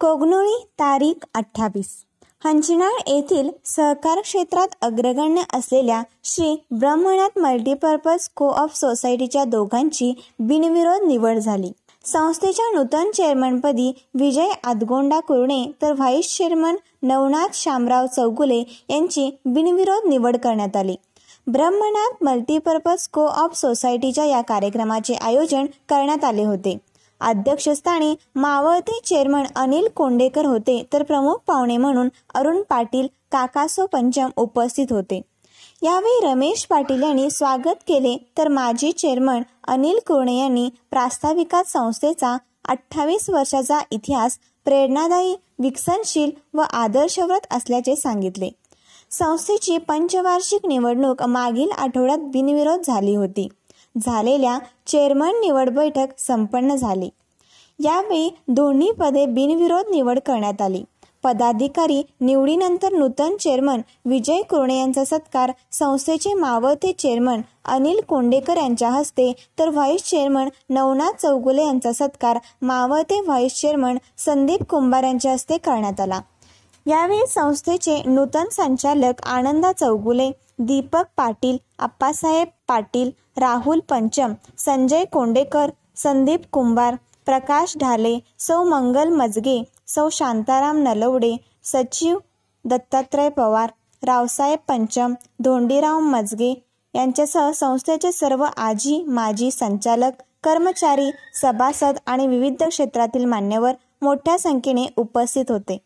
कोगनोळी तारीख अठ्ठावीस हंजिनाळ येथील सहकार क्षेत्रात अग्रगण्य असलेल्या Shri Brahmanath multipurpose co op सोसायटीच्या दोघांची बिनविरोध निवड झाली संस्थेच्या नूतन चेअरमनपदी विजय आदगोंडा कुर्णे तर व्हाईस चेअरमन नवनाथ शामराव चौगुले यांची बिनविरोध निवड करण्यात आली ब्रह्मनाथ मल्टीपर्पज को ऑफ सोसायटीच्या या कार्यक्रमाचे आयोजन करण्यात आले होते अध्यक्षस्थानी मावळते चेअरमन अनिल कोंडेकर होते तर प्रमुख पाहुणे म्हणून अरुण पाटील काकासो पंचम उपस्थित होते यावेळी रमेश पाटील यांनी स्वागत केले तर माजी चेअरमन अनिल कुर्णे यांनी प्रास्ताविका संस्थेचा अठ्ठावीस वर्षाचा इतिहास प्रेरणादायी विकसनशील व आदर्शव्रत असल्याचे सांगितले संस्थेची पंचवार्षिक निवडणूक मागील आठवड्यात बिनविरोध झाली होती झालेल्या चेअरमन निवड बैठक संपन्न झाली यावेळी दोन्ही पदे बिनविरोध निवड करण्यात आली पदाधिकारी निवडीनंतर नूतन चेअरमन विजय कुरणे यांचा सत्कार संस्थेचे मावळते चेअरमन अनिल कोंडेकर यांच्या हस्ते तर व्हाईस चेअरमन नवनाथ चौगुले यांचा सत्कार मावळते व्हाईस चेअरमन संदीप कुंभार यांच्या हस्ते करण्यात आला यावेळी संस्थेचे नूतन संचालक आनंदा चौगुले दीपक पाटील आप्पासाहेब पाटील राहुल पंचम संजय कोंडेकर संदीप कुंभार प्रकाश ढाले सौ मंगल मजगे सौ शांताराम नलवडे सचिव दत्तात्रय पवार रावसाहेब पंचम धोंडीराव मजगे यांच्यासह संस्थेचे सर्व आजी माजी संचालक कर्मचारी सभासद आणि विविध क्षेत्रातील मान्यवर मोठ्या संख्येने उपस्थित होते